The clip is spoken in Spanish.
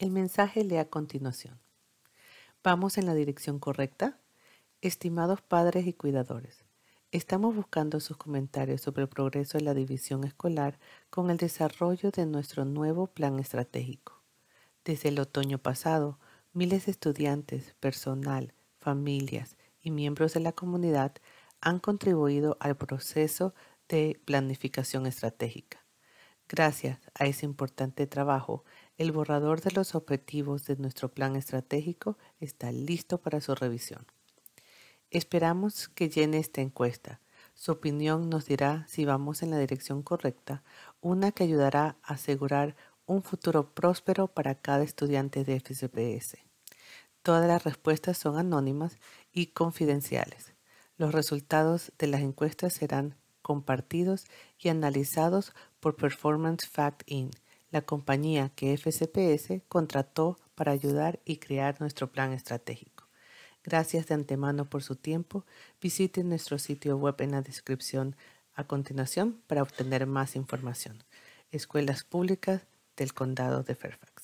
El mensaje lee a continuación. ¿Vamos en la dirección correcta? Estimados padres y cuidadores, estamos buscando sus comentarios sobre el progreso de la división escolar con el desarrollo de nuestro nuevo plan estratégico. Desde el otoño pasado, miles de estudiantes, personal, familias y miembros de la comunidad han contribuido al proceso de planificación estratégica. Gracias a ese importante trabajo, el borrador de los objetivos de nuestro plan estratégico está listo para su revisión. Esperamos que llene esta encuesta. Su opinión nos dirá si vamos en la dirección correcta, una que ayudará a asegurar un futuro próspero para cada estudiante de FCPS. Todas las respuestas son anónimas y confidenciales. Los resultados de las encuestas serán compartidos y analizados por Performance Fact in la compañía que FCPS contrató para ayudar y crear nuestro plan estratégico. Gracias de antemano por su tiempo. Visiten nuestro sitio web en la descripción a continuación para obtener más información. Escuelas Públicas del Condado de Fairfax.